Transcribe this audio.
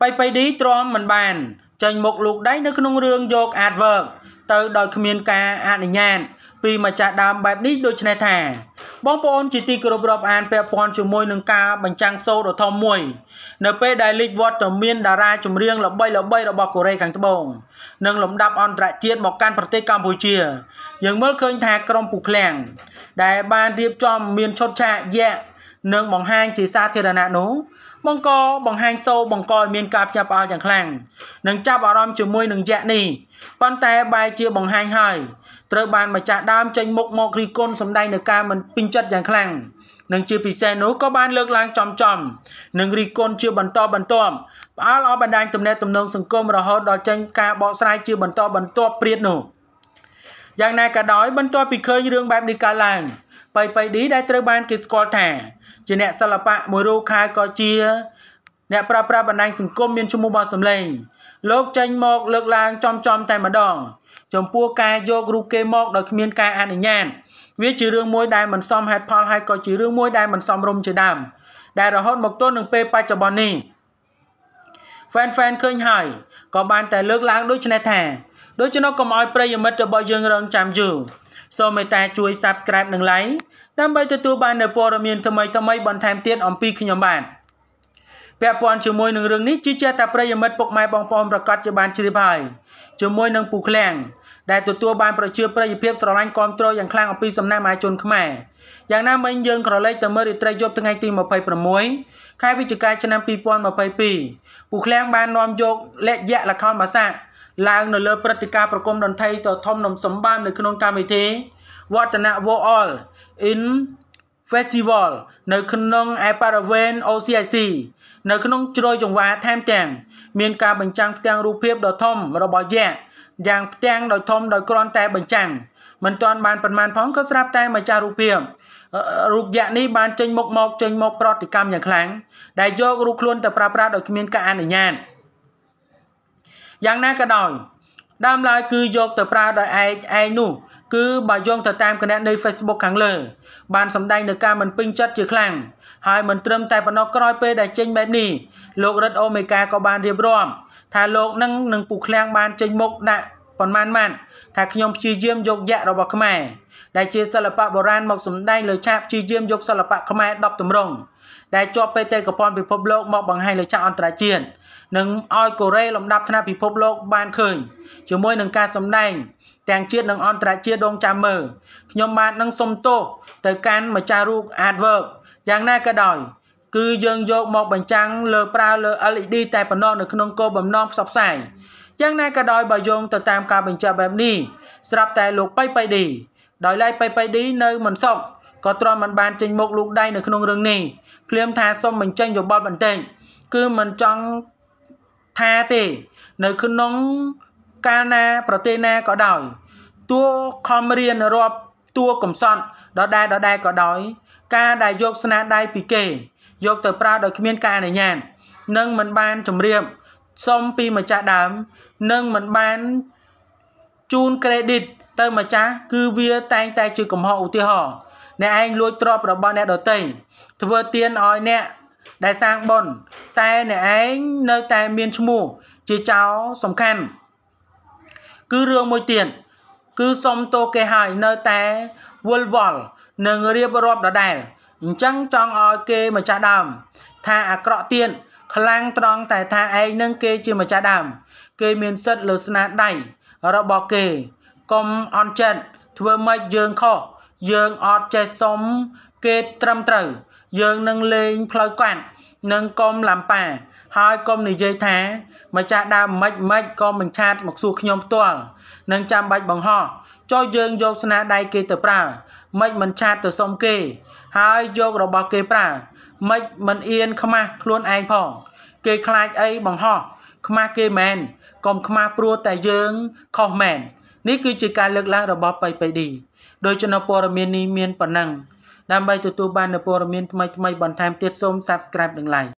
ប៉ៃប៉ៃឌីទ្រាំមិនបានចេញមុខលោកដៃនៅក្នុងរឿងយកអាតវើកទៅដោយគ្មានការអនុញ្ញាតពីម្ចាស់ដើមបែបនេះដូច្នេះថាបងប្អូនជាទីគោរពរាប់អានពាក់ព័ន្ធជាមួយនឹងការបញ្ចាំងសូរដ៏ធំមួយ នៅពេលដែលលេចវត្តមានតារាចម្រៀងល្បីល្បីរបស់កូរ៉េខាងត្បូងនិងលំដាប់អន្តរជាតិមកកាន់ប្រទេសកម្ពុជាយើងមើលឃើញថាក្រុមពូឃ្លាំងដែលបានរៀបចំមានឈុតឆាកយក្សនិងបង្ហាញជាសាធារណៈនោះបង្កបង្ហាញសូរបង្កឲ្យមានការផ្ញាប់ផ្អើលយ៉ាងខ្លាំងនិងចាប់អារម្មណ៍ជាមួយនឹងយៈនេះប៉ុន្តែបែរជាបង្ហាញហើយត្រូវបានម្ចាស់ដើមចេញមុខមករីគុណសម្ដែងនឹងការមិនពេញចិត្តយ៉ាងខ្លាំងនិងជាពិសេសនោះក៏បានលើកឡើងចំចំនិងរីគុណជាបន្តបន្ទាប់ផ្អើលឲ្យបណ្ដាញទំនាក់ទំនងសង្គមរហូតដល់ចេញការបកស្រាយជាបន្តបន្ទាប់ព្រាតនោះយ៉ាងណាក៏ដោយបន្ទាប់ពីឃើញរឿងបែបនេះកើតឡើងប៉ៃប៉ៃឌីដែលត្រូវបានគេស្គាល់ថាជាអ្នកសិល្បៈមួយរូបខែក៏ជាអ្នកប្រើប្រាស់បណ្ដាញសង្គមមានឈ្មោះបោះសម្លេងលោកចេញមក លើកឡើង ចំចំ តែម្ដង ចំពោះការយករូបគេមក ដោយគ្មានការអនុញ្ញាតវាជារឿងមួយដែលមិនសមហេតុផលហើយក៏ជារឿងមួយដែលមិនសមរម្យជាដើមដែលរហូតមកទល់នឹងពេលបច្ចុប្បន្ននេះ fan fan ឃើញហើយក៏បាន តែលើកឡើងដូចនេះថាដូច្នោះកុំឲ្យប្រិយមិត្តរបស់យើងរងចាំយូរសូមមេត្តាជួយ Subscribe និង Like ដើម្បីទទួលបាននូវព័ត៌មានថ្មីៗបន្ថែមទៀតអំពីខ្ញុំបាទ។ពាក់ព័ន្ធជាមួយនឹងរឿងនេះជឿជាក់ថាប្រិយមិត្តពុកម៉ែបងប្អូនប្រកាសជាបានជ្រាបហើយជាមួយ នឹងពូក្លាំងដែលទទួលបានប្រជាប្រិយភាពស្រឡាញ់គាំទ្រយ៉ាងខ្លាំងអំពីសំណាក់មហាជនខ្មែរយ៉ាងណាមិញយើងក្រឡេកទៅមើលរាត្រីយប់ថ្ងៃទី26ខែវិច្ឆិកាឆ្នាំ2022ពូក្លាំងបាននាំយកលក្ខយៈលខោនបាសាក់ឡើង នៅលើព្រឹត្តិការណ៍ប្រគំតន្ត្រីដ៏ធំនំសម្បាននៅក្នុង កម្មវិធីវឌ្ឍនៈ World All in Festival នៅក្នុងឯប៉ារ៉ាវែន OCIC នៅក្នុងជ្រោយចង្វាថែមទាំង មានការបញ្ចាំងផ្ទាំងរូបភាពដ៏ធំរបស់យក្សយ៉ាងផ្ទាំងដ៏ធំដោយគ្រាន់តែបញ្ចាំងមិនទាន់បានប្រមាណផងក៏ស្រាប់តែម្ចាស់រូបភាពរូបយក្សនេះបានចេញមុខមក ចេញមកប្រតិកម្មយ៉ាងខ្លាំងដែលយករូបខ្លួនទៅប្រើប្រាស់ដោយគ្មានការអនុញ្ញាតយ៉ាងណាក៏ដោយដើមឡើយ គឺយកទៅប្រើដោយឯងឯងនោះគឺបើយោងទៅតាមគណនី Facebook ខាងលើបានសម្ដែងនៅការមិនពេញចិត្តជាខ្លាំងហើយមិនត្រឹមតែប៉ុណ្ណោះក្រោយពេលដែលចេញបែបនេះលោករដ្ឋអូមេកាក៏បានរៀបរាប់ថាលោកនឹងនឹងពូឃ្លាំងបានចេញមុខដាក់ប៉ុន្មានម៉ាត់ថាខ្ញុំព្យាយាមយកយៈរបស់ខ្មែរដែលជាសិល្បៈបុរាណមកសម្ដែងលើឆាកព្យាយាមយកសិល្បៈខ្មែរ10ទម្រង់ដែលជាប់ពេទេកប៉ុនពិភពលោកមកបង្ហាញលើឆាកអន្តរជាតិនិងឲ្យកូរ៉េលំដាប់ថ្នាក់ពិភពលោកបានឃើញជាមួយនឹងការសម្ដែងទាំងជាតិនិងអន្តរជាតិរងចាំមើលខ្ញុំបាទនឹងសុំទោសទៅកាន់ម្ចាស់រូប Artwork យ៉ាងណាក៏ដោយ គឺយើងយកមកបញ្ចាំងលើប្រើលើ LED តែប៉ុណ្ណោះនៅក្នុងគោលបំណងផ្សព្វផ្សាយយ៉ាងណាក៏ដោយបើយោងទៅតាមការបញ្ជាក់បែបនេះស្រាប់តែលោកប៉ៃប៉ៃឌីដោយឡែកប៉ៃប៉ៃឌីនៅមិនសុខក៏ទ្រាំមិនបានចេញមុខលោកដៃនៅក្នុងរឿងនេះភ្លាមថាសូមបញ្ចេញយោបល់បន្តិចគឺមិនចង់ថាទេ នៅក្នុងកាលណាប្រទេសណាក៏ដោយតួខំរៀនរាប់តួកំសត់ដដែលដដែលក៏ដោយ ការដែលយកស្នាដៃពីគេ យកទៅប្រើដោយគ្មានការអនុញ្ញាតនឹងមិនបានជំរាបសុំពីម្ចាស់ដើមនឹងមិនបានជូន credit ទៅម្ចាស់គឺវាតែងតែជាកំហុសឧទាហរណ៍អ្នកឯងលួចទ្រព្យរបស់អ្នកដទៃធ្វើទៀនឲ្យអ្នកដែលសាងបុណ្យតែអ្នកឯងនៅតែមានឈ្មោះ ជាចៅសំខាន់គឺរឿងមួយទៀតគឺសុំតោគេហើយនៅតែវល់វល់និងរៀបរាប់ដដែលអញ្ចឹងចង់ឲ្យគេម្ចាស់ដើម ថាអាក្រក់ទៀតខ្លាំងត្រង់តែថាឯងនឹងគេជាម្ចាស់ដើមគេមានសិទ្ធិលើស្នាដៃរបស់គេកុំអន់ចិត្តធ្វើម៉េចយើងខុសយើងអត់ចេះសុំគេត្រឹមត្រូវយើងនឹងលេងផ្លូវគាត់នឹងកុំឡាំប៉ាហើយកុំនិយាយថាម្ចាស់ដើមម៉េចម៉េចក៏មិនឆាតមកសួរខ្ញុំផ្ទាល់នឹងចាំបាច់បង្ហោះចុះយើងយកស្នាដៃគេទៅប្រើម៉េចមិនឆាតទៅសុំគេ ហើយយករបស់គេប្រើមិនមិនអៀនខ្មាស់ខ្លួនឯងផងគេខ្លាចអីបង្ហោះខ្មាស់គេមែនកុំខ្មាស់ព្រោះតែយើងខុសមែននេះគឺជាការលើកឡើងរបស់បៃបៃឌីដោយចំណព័រមាននេះមានប៉ុណ្ណឹងដើម្បីទទួលបាននូវព័ត៌មានថ្មីៗបន្ថែមទៀតសូម Subscribe និង Like